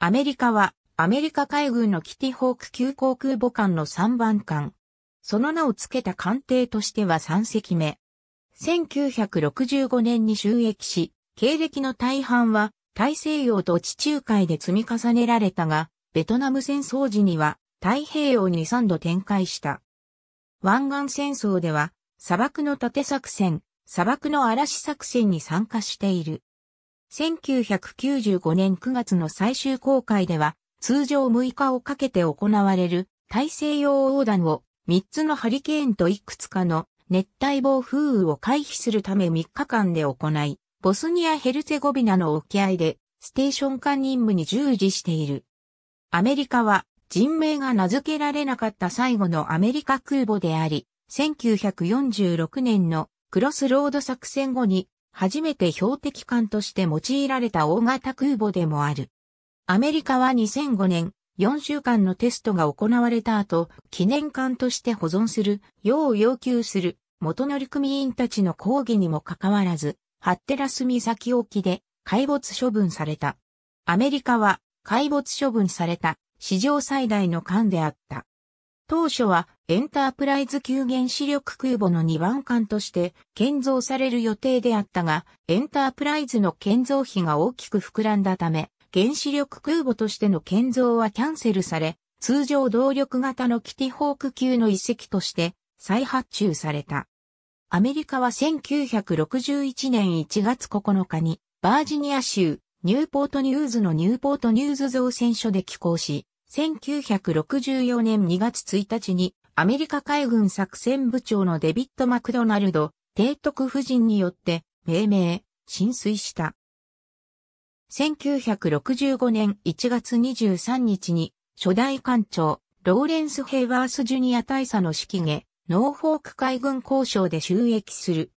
アメリカは、アメリカ海軍のキティホーク級航空母艦の3番艦。その名を付けた艦艇としては3隻目。1965年に収益し、経歴の大半は大西洋と地中海で積み重ねられたが、ベトナム戦争時には太平洋に3度展開した。湾岸戦争では、砂漠の盾作戦、砂漠の嵐作戦に参加している。1995年9月の最終公開では、通常6日をかけて行われる大西洋横断を3つのハリケーンといくつかの熱帯暴風雨を回避するため3日間で行い、ボスニア・ヘルツェゴビナの沖合でステーション艦任務に従事している。アメリカは人名が名付けられなかった最後のアメリカ空母であり、1946年のクロスロード作戦後に初めて標的艦として用いられた大型空母でもある。アメリカは2005年、4週間のテストが行われた後、記念艦として保存する、よう要求する、元乗組員たちの抗議にもかかわらず、ハッテラス岬沖で、海没処分された。アメリカは、海没処分された、史上最大の艦であった。当初は、エンタープライズ級原子力空母の2番艦として建造される予定であったが、エンタープライズの建造費が大きく膨らんだため、原子力空母としての建造はキャンセルされ、通常動力型のキティホーク級の遺跡として再発注された。アメリカは1961年1月9日にバージニア州ニューポートニューズのニューポートニューズ造船所で寄港し、1964年2月1日にアメリカ海軍作戦部長のデビッド・マクドナルド、提督夫人によって命名、浸水した。1965年1月23日に、初代艦長、ローレンス・ヘイワース・ジュニア大佐の指揮下、ノーフォーク海軍交渉で収益する。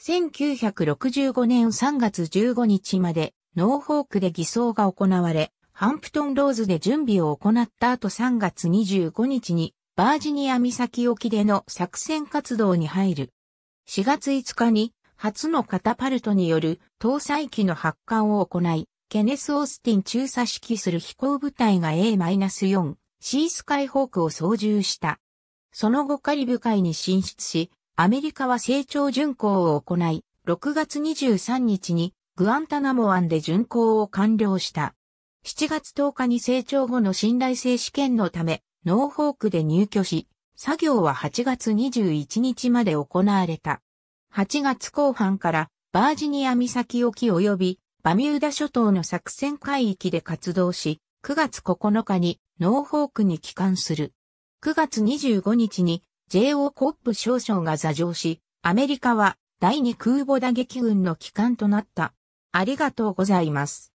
1965年3月15日まで、ノーフォークで偽装が行われ、ハンプトンローズで準備を行った後3月25日にバージニア岬沖での作戦活動に入る。4月5日に初のカタパルトによる搭載機の発艦を行い、ケネス・オースティン中佐指揮する飛行部隊が A-4、C スカイホークを操縦した。その後カリブ海に進出し、アメリカは成長巡航を行い、6月23日にグアンタナモ湾で巡航を完了した。7月10日に成長後の信頼性試験のため、ノーフォークで入居し、作業は8月21日まで行われた。8月後半からバージニア岬沖及びバミューダ諸島の作戦海域で活動し、9月9日にノーフォークに帰還する。9月25日に JO コップ少将が座上し、アメリカは第2空母打撃群の帰還となった。ありがとうございます。